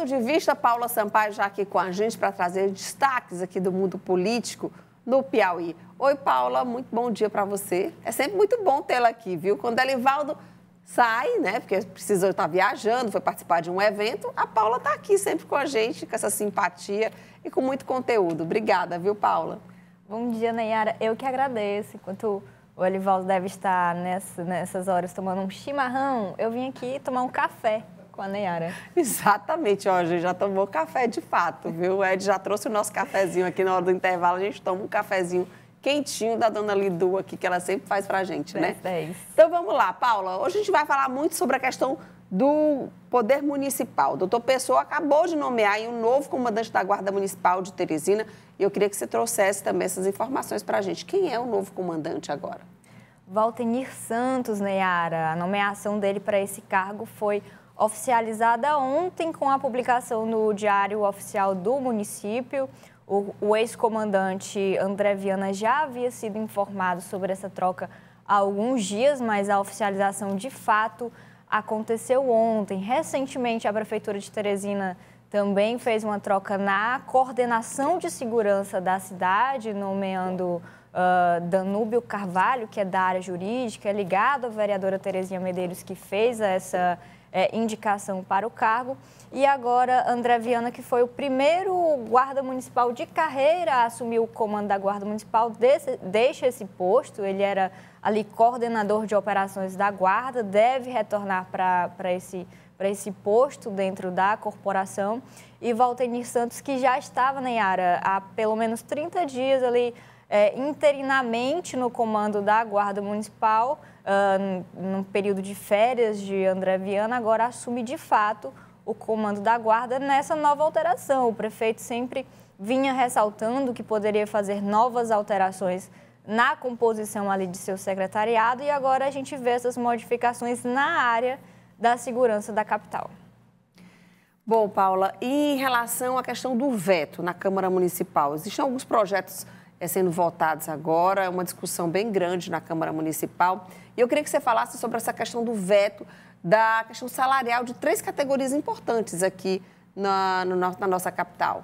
ponto de vista, Paula Sampaio já aqui com a gente para trazer destaques aqui do mundo político no Piauí. Oi, Paula, muito bom dia para você. É sempre muito bom tê-la aqui, viu? Quando Elivaldo sai, né, porque precisou estar tá viajando, foi participar de um evento, a Paula está aqui sempre com a gente, com essa simpatia e com muito conteúdo. Obrigada, viu, Paula? Bom dia, Nayara. Eu que agradeço. Enquanto o Elivaldo deve estar nessas horas tomando um chimarrão, eu vim aqui tomar um café com a Neyara. Exatamente, ó, a gente já tomou café de fato, viu? O Ed já trouxe o nosso cafezinho aqui na hora do intervalo, a gente toma um cafezinho quentinho da dona Lidu aqui, que ela sempre faz pra gente, 10, né? 10. É então vamos lá, Paula. Hoje a gente vai falar muito sobre a questão do Poder Municipal. O doutor Pessoa acabou de nomear um novo comandante da Guarda Municipal de Teresina e eu queria que você trouxesse também essas informações para a gente. Quem é o novo comandante agora? Valtenir Santos, Neyara. A nomeação dele para esse cargo foi oficializada ontem com a publicação no Diário Oficial do município. O, o ex-comandante André Viana já havia sido informado sobre essa troca há alguns dias, mas a oficialização de fato aconteceu ontem. Recentemente, a Prefeitura de Teresina também fez uma troca na coordenação de segurança da cidade, nomeando uh, Danúbio Carvalho, que é da área jurídica, é ligado à vereadora Terezinha Medeiros, que fez essa é, indicação para o cargo. E agora André Viana, que foi o primeiro guarda municipal de carreira a assumir o comando da Guarda Municipal, desse, deixa esse posto. Ele era ali coordenador de operações da Guarda, deve retornar para esse para esse posto dentro da corporação e Valtenir Santos, que já estava na Iara há pelo menos 30 dias ali é, interinamente no comando da Guarda Municipal, uh, num período de férias de André Viana, agora assume de fato o comando da guarda nessa nova alteração. O prefeito sempre vinha ressaltando que poderia fazer novas alterações na composição ali de seu secretariado e agora a gente vê essas modificações na área da segurança da capital. Bom, Paula, e em relação à questão do veto na Câmara Municipal, existem alguns projetos é sendo votados agora, é uma discussão bem grande na Câmara Municipal. E eu queria que você falasse sobre essa questão do veto, da questão salarial de três categorias importantes aqui na, no, na nossa capital.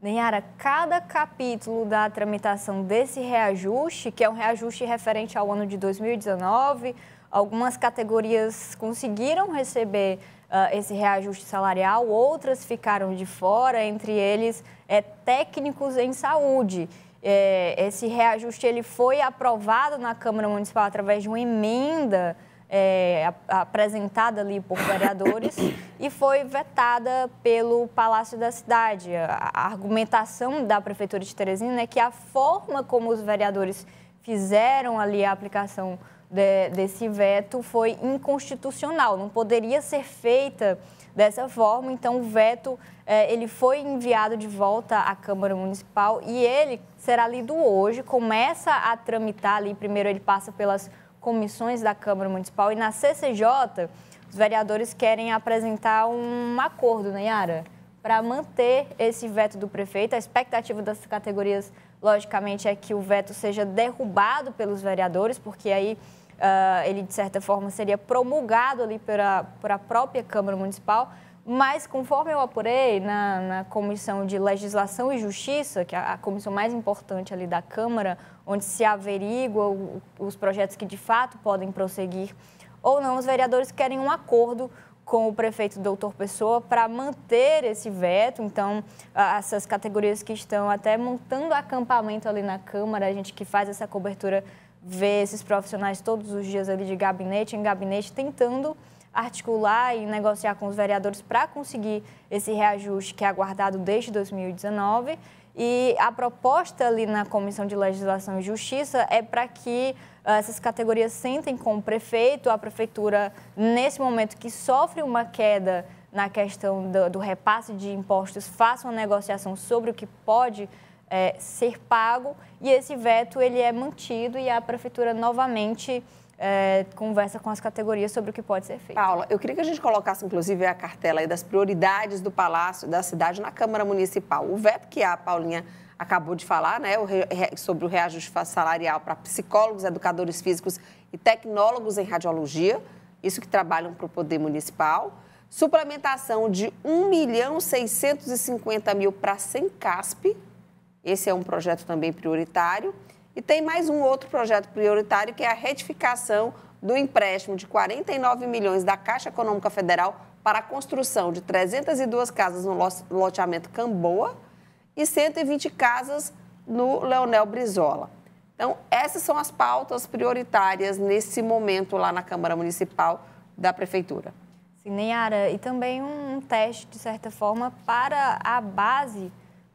Nayara, cada capítulo da tramitação desse reajuste, que é um reajuste referente ao ano de 2019, algumas categorias conseguiram receber uh, esse reajuste salarial, outras ficaram de fora, entre eles é, técnicos em saúde é, esse reajuste ele foi aprovado na Câmara Municipal através de uma emenda é, apresentada ali por vereadores e foi vetada pelo Palácio da Cidade. A argumentação da Prefeitura de Teresina é que a forma como os vereadores fizeram ali a aplicação de, desse veto foi inconstitucional, não poderia ser feita dessa forma. Então, o veto é, ele foi enviado de volta à Câmara Municipal e ele será lido hoje. Começa a tramitar ali, primeiro ele passa pelas comissões da Câmara Municipal e na CCJ os vereadores querem apresentar um acordo, né, Yara? Para manter esse veto do prefeito, a expectativa das categorias logicamente, é que o veto seja derrubado pelos vereadores, porque aí uh, ele, de certa forma, seria promulgado ali pela, pela própria Câmara Municipal. Mas, conforme eu apurei na, na Comissão de Legislação e Justiça, que é a, comissão mais importante ali da Câmara, onde se averigua o, os projetos que de fato podem prosseguir ou não, os vereadores querem um acordo com o prefeito Doutor Pessoa para manter esse veto. Então, essas categorias que estão até montando acampamento ali na Câmara, a gente que faz essa cobertura vê esses profissionais todos os dias ali de gabinete em gabinete tentando articular e negociar com os vereadores para conseguir esse reajuste que é aguardado desde 2019. E a proposta ali na Comissão de Legislação e Justiça é para que ah, essas categorias sentem com o prefeito, a prefeitura, nesse momento que sofre uma queda na questão do, do repasse de impostos, faça uma negociação sobre o que pode é, ser pago e esse veto ele é mantido e a prefeitura novamente é, conversa com as categorias sobre o que pode ser feito. Paula, eu queria que a gente colocasse, inclusive, a cartela das prioridades do Palácio, da cidade, na Câmara Municipal. O veto que a Paulinha acabou de falar, né, sobre o reajuste salarial para psicólogos, educadores físicos e tecnólogos em radiologia, isso que trabalham para o Poder Municipal. Suplementação de 1 milhão 650 mil para sem CASP, esse é um projeto também prioritário. E tem mais um outro projeto prioritário, que é a retificação do empréstimo de 49 milhões da Caixa Econômica Federal para a construção de 302 casas no loteamento Camboa e 120 casas no Leonel Brizola. Então, essas são as pautas prioritárias nesse momento lá na Câmara Municipal da Prefeitura. Sim, Neyara, e também um teste, de certa forma, para a base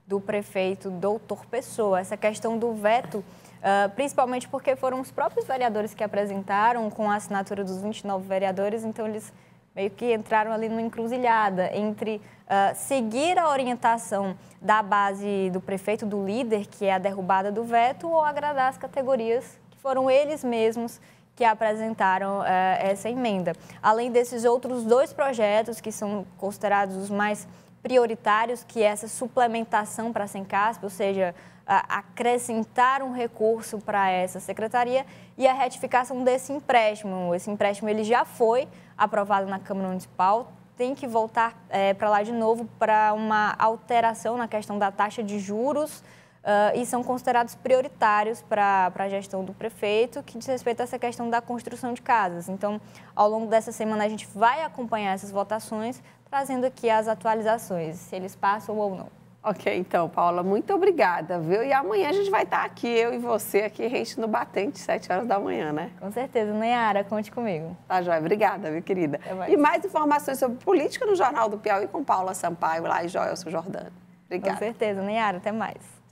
do prefeito Doutor Pessoa, essa questão do veto. Uh, principalmente porque foram os próprios vereadores que apresentaram com a assinatura dos 29 vereadores, então eles meio que entraram ali numa encruzilhada entre uh, seguir a orientação da base do prefeito, do líder, que é a derrubada do veto, ou agradar as categorias que foram eles mesmos que apresentaram uh, essa emenda. Além desses outros dois projetos que são considerados os mais prioritários, que é essa suplementação para a SENCASP, ou seja, acrescentar um recurso para essa secretaria e a retificação desse empréstimo. Esse empréstimo ele já foi aprovado na Câmara Municipal, tem que voltar é, para lá de novo para uma alteração na questão da taxa de juros uh, e são considerados prioritários para a gestão do prefeito, que diz respeito a essa questão da construção de casas. Então, ao longo dessa semana, a gente vai acompanhar essas votações trazendo aqui as atualizações, se eles passam ou não. Ok, então, Paula, muito obrigada, viu? E amanhã a gente vai estar aqui, eu e você, aqui, rente no batente, 7 horas da manhã, né? Com certeza, Nayara, conte comigo. Tá, joia. Obrigada, minha querida. E mais informações sobre política no Jornal do Piauí com Paula Sampaio lá e Joelson Jordano. Obrigada. Com certeza, Nayara, até mais.